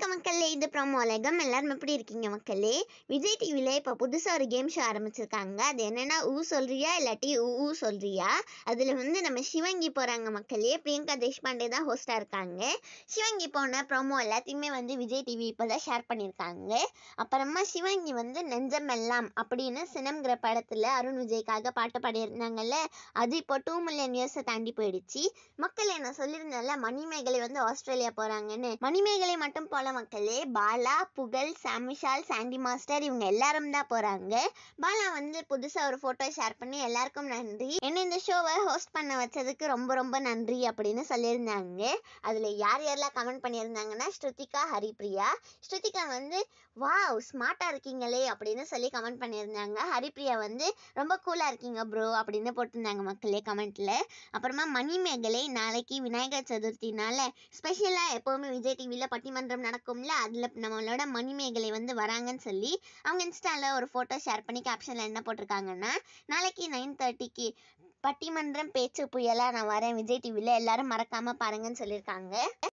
வணக்கம் மக்களே இது ப்ரோமோ உலகம் எல்லாரும் எப்படி இருக்கீங்க மக்களே விஜய் டிவியில் இப்போ புதுசாக ஒரு கேம் ஷோ ஆரம்பிச்சிருக்காங்க அது என்னென்னா ஊ சொல்றியா இல்லாட்டி ஊ சொல்றியா அதில் வந்து நம்ம சிவங்கி போகிறாங்க மக்களே பிரியங்கா தேஷ்பாண்டே தான் ஹோஸ்டாக இருக்காங்க சிவங்கி போன ப்ரோமோ எல்லாத்தையுமே வந்து விஜய் டிவி இப்போ தான் ஷேர் பண்ணியிருக்காங்க அப்புறமா சிவங்கி வந்து நெஞ்சம் எல்லாம் அப்படின்னு சினம்ங்கிற படத்தில் அருண் விஜய்க்காக பாட்டு பாடியிருந்தாங்கல்ல அது இப்போ டூ மில்லியன் இயர்ஸை தாண்டி போயிடுச்சு மக்களே நான் சொல்லியிருந்தேன்ல மணிமேகலை வந்து ஆஸ்திரேலியா போகிறாங்கன்னு மணிமேகலை மட்டும் போல போல மக்களே பாலா புகழ் சாமிஷால் சாண்டி மாஸ்டர் இவங்க எல்லாரும் தான் போகிறாங்க பாலா வந்து புதுசாக ஒரு ஃபோட்டோ ஷேர் பண்ணி எல்லாருக்கும் நன்றி என்ன இந்த ஷோவை ஹோஸ்ட் பண்ண வச்சதுக்கு ரொம்ப ரொம்ப நன்றி அப்படின்னு சொல்லியிருந்தாங்க அதில் யார் யாரெல்லாம் கமெண்ட் பண்ணியிருந்தாங்கன்னா ஸ்ருதிகா ஹரிப்ரியா ஸ்ருதிகா வந்து வா ஸ்மார்ட்டாக இருக்கீங்களே அப்படின்னு சொல்லி கமெண்ட் பண்ணியிருந்தாங்க ஹரிப்ரியா வந்து ரொம்ப கூலாக இருக்கீங்க ப்ரோ அப்படின்னு போட்டிருந்தாங்க மக்களே கமெண்ட்டில் அப்புறமா மணிமேகலை நாளைக்கு விநாயகர் சதுர்த்தினால ஸ்பெஷலாக எப்போவுமே விஜய் டிவியில் பட்டிமன்றம் நடக்கும் நடக்கும்ல அதில் நம்மளோட மணிமேகலை வந்து வராங்கன்னு சொல்லி அவங்க இன்ஸ்டாவில் ஒரு ஃபோட்டோ ஷேர் பண்ணி கேப்ஷனில் என்ன போட்டிருக்காங்கன்னா நாளைக்கு நைன் தேர்ட்டிக்கு பட்டிமன்றம் பேச்சு புயலாக நான் வரேன் விஜய் டிவியில் எல்லாரும் மறக்காமல் பாருங்கன்னு சொல்லியிருக்காங்க